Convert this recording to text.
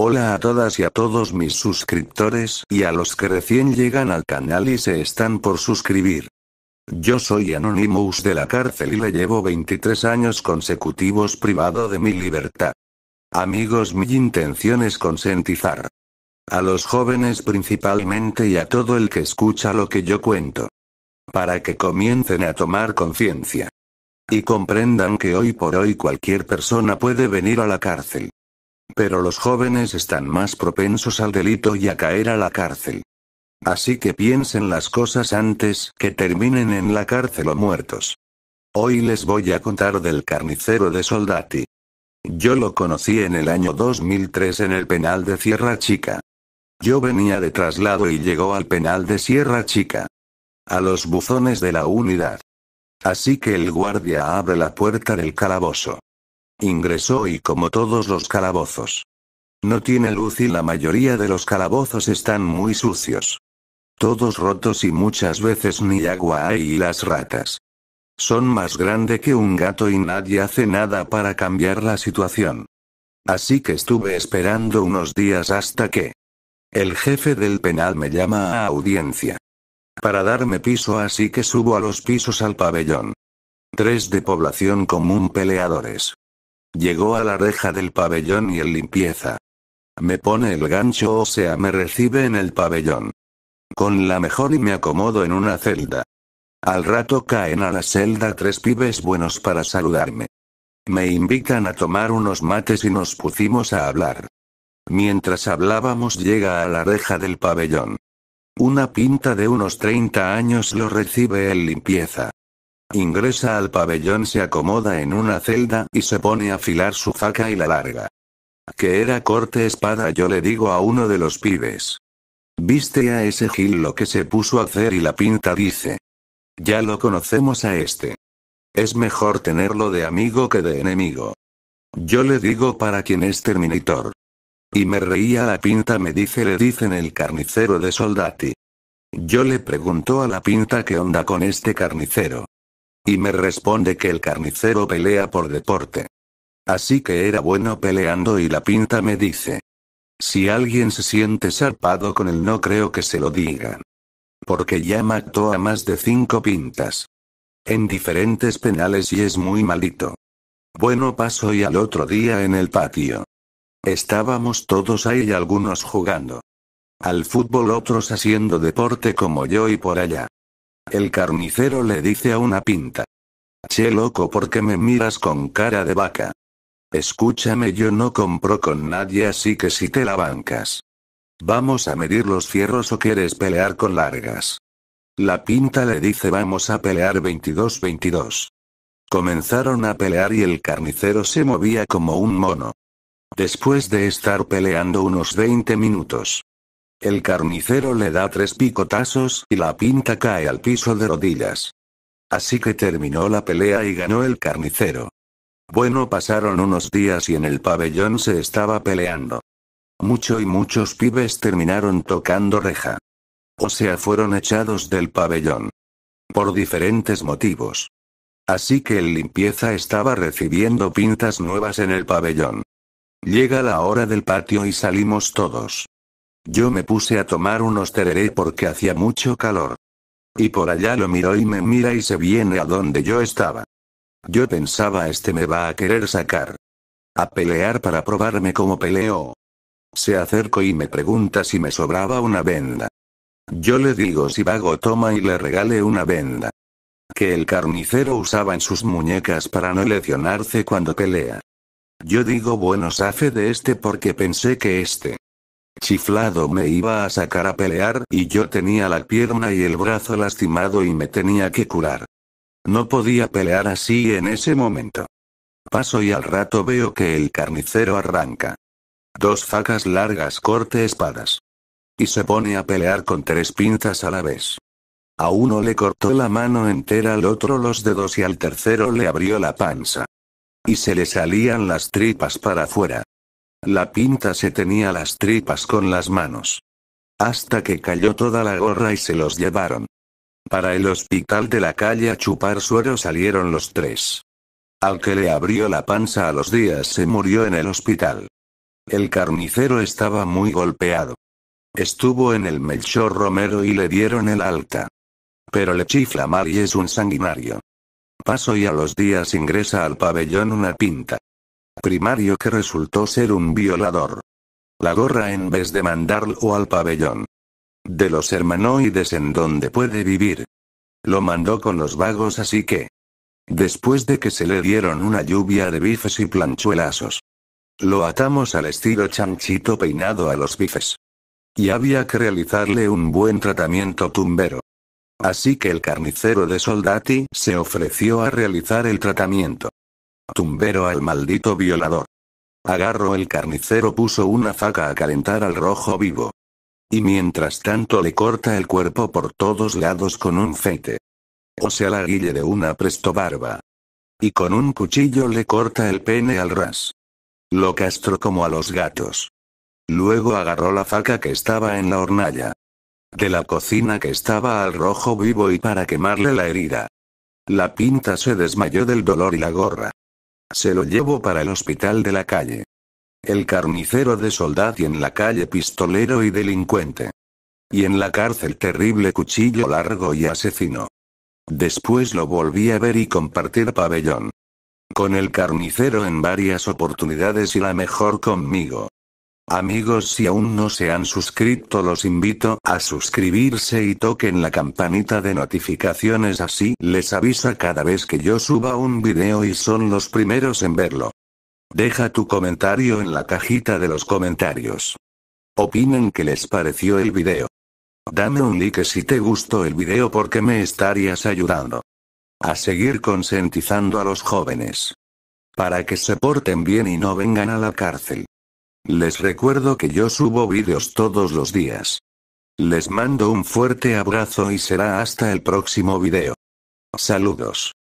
Hola a todas y a todos mis suscriptores y a los que recién llegan al canal y se están por suscribir. Yo soy Anonymous de la cárcel y le llevo 23 años consecutivos privado de mi libertad. Amigos, mi intención es concientizar a los jóvenes principalmente y a todo el que escucha lo que yo cuento. Para que comiencen a tomar conciencia. Y comprendan que hoy por hoy cualquier persona puede venir a la cárcel. Pero los jóvenes están más propensos al delito y a caer a la cárcel. Así que piensen las cosas antes que terminen en la cárcel o muertos. Hoy les voy a contar del carnicero de Soldati. Yo lo conocí en el año 2003 en el penal de Sierra Chica. Yo venía de traslado y llegó al penal de Sierra Chica. A los buzones de la unidad. Así que el guardia abre la puerta del calabozo. Ingresó y como todos los calabozos. No tiene luz y la mayoría de los calabozos están muy sucios. Todos rotos y muchas veces ni agua hay y las ratas. Son más grande que un gato y nadie hace nada para cambiar la situación. Así que estuve esperando unos días hasta que... El jefe del penal me llama a audiencia. Para darme piso así que subo a los pisos al pabellón. Tres de población común peleadores. Llegó a la reja del pabellón y el limpieza. Me pone el gancho o sea me recibe en el pabellón. Con la mejor y me acomodo en una celda. Al rato caen a la celda tres pibes buenos para saludarme. Me invitan a tomar unos mates y nos pusimos a hablar. Mientras hablábamos llega a la reja del pabellón. Una pinta de unos 30 años lo recibe el limpieza. Ingresa al pabellón, se acomoda en una celda y se pone a afilar su faca y la larga. Que era corte espada, yo le digo a uno de los pibes. Viste a ese Gil lo que se puso a hacer y la pinta dice. Ya lo conocemos a este. Es mejor tenerlo de amigo que de enemigo. Yo le digo para quien es Terminator. Y me reía la pinta, me dice, le dicen el carnicero de Soldati. Yo le pregunto a la pinta qué onda con este carnicero. Y me responde que el carnicero pelea por deporte. Así que era bueno peleando y la pinta me dice. Si alguien se siente zarpado con él no creo que se lo digan. Porque ya mató a más de cinco pintas. En diferentes penales y es muy malito. Bueno paso y al otro día en el patio. Estábamos todos ahí algunos jugando. Al fútbol otros haciendo deporte como yo y por allá. El carnicero le dice a una pinta. Che loco, porque me miras con cara de vaca? Escúchame, yo no compro con nadie, así que si te la bancas. ¿Vamos a medir los fierros o quieres pelear con largas? La pinta le dice vamos a pelear 22-22. Comenzaron a pelear y el carnicero se movía como un mono. Después de estar peleando unos 20 minutos, el carnicero le da tres picotazos y la pinta cae al piso de rodillas. Así que terminó la pelea y ganó el carnicero. Bueno, pasaron unos días y en el pabellón se estaba peleando. Mucho y muchos pibes terminaron tocando reja. O sea, fueron echados del pabellón. Por diferentes motivos. Así que el limpieza estaba recibiendo pintas nuevas en el pabellón. Llega la hora del patio y salimos todos. Yo me puse a tomar unos tereré porque hacía mucho calor. Y por allá lo miró y me mira y se viene a donde yo estaba. Yo pensaba este me va a querer sacar. A pelear para probarme como peleo. Se acercó y me pregunta si me sobraba una venda. Yo le digo si vago toma y le regale una venda. Que el carnicero usaba en sus muñecas para no lesionarse cuando pelea. Yo digo bueno safe de este porque pensé que este chiflado me iba a sacar a pelear y yo tenía la pierna y el brazo lastimado y me tenía que curar. No podía pelear así en ese momento. Paso y al rato veo que el carnicero arranca. Dos facas largas corte espadas. Y se pone a pelear con tres pinzas a la vez. A uno le cortó la mano entera, al otro los dedos y al tercero le abrió la panza. Y se le salían las tripas para afuera. La pinta se tenía las tripas con las manos. Hasta que cayó toda la gorra y se los llevaron. Para el hospital de la calle a chupar suero salieron los tres. Al que le abrió la panza a los días se murió en el hospital. El carnicero estaba muy golpeado. Estuvo en el Melchor Romero y le dieron el alta. Pero le chifla mal y es un sanguinario. Paso y a los días ingresa al pabellón una pinta primario que resultó ser un violador. La gorra en vez de mandarlo al pabellón. De los hermanoides en donde puede vivir. Lo mandó con los vagos así que. Después de que se le dieron una lluvia de bifes y planchuelazos. Lo atamos al estilo chanchito peinado a los bifes. Y había que realizarle un buen tratamiento tumbero. Así que el carnicero de Soldati se ofreció a realizar el tratamiento. Tumbero al maldito violador. Agarró el carnicero puso una faca a calentar al rojo vivo. Y mientras tanto le corta el cuerpo por todos lados con un feite. O sea la guille de una prestobarba. Y con un cuchillo le corta el pene al ras. Lo castró como a los gatos. Luego agarró la faca que estaba en la hornalla. De la cocina que estaba al rojo vivo y para quemarle la herida. La pinta se desmayó del dolor y la gorra. Se lo llevo para el hospital de la calle. El carnicero de soldad y en la calle pistolero y delincuente. Y en la cárcel terrible cuchillo largo y asesino. Después lo volví a ver y compartir pabellón. Con el carnicero en varias oportunidades y la mejor conmigo. Amigos si aún no se han suscrito los invito a suscribirse y toquen la campanita de notificaciones así les avisa cada vez que yo suba un video y son los primeros en verlo. Deja tu comentario en la cajita de los comentarios. Opinen que les pareció el video. Dame un like si te gustó el video porque me estarías ayudando. A seguir consentizando a los jóvenes. Para que se porten bien y no vengan a la cárcel. Les recuerdo que yo subo vídeos todos los días. Les mando un fuerte abrazo y será hasta el próximo video. Saludos.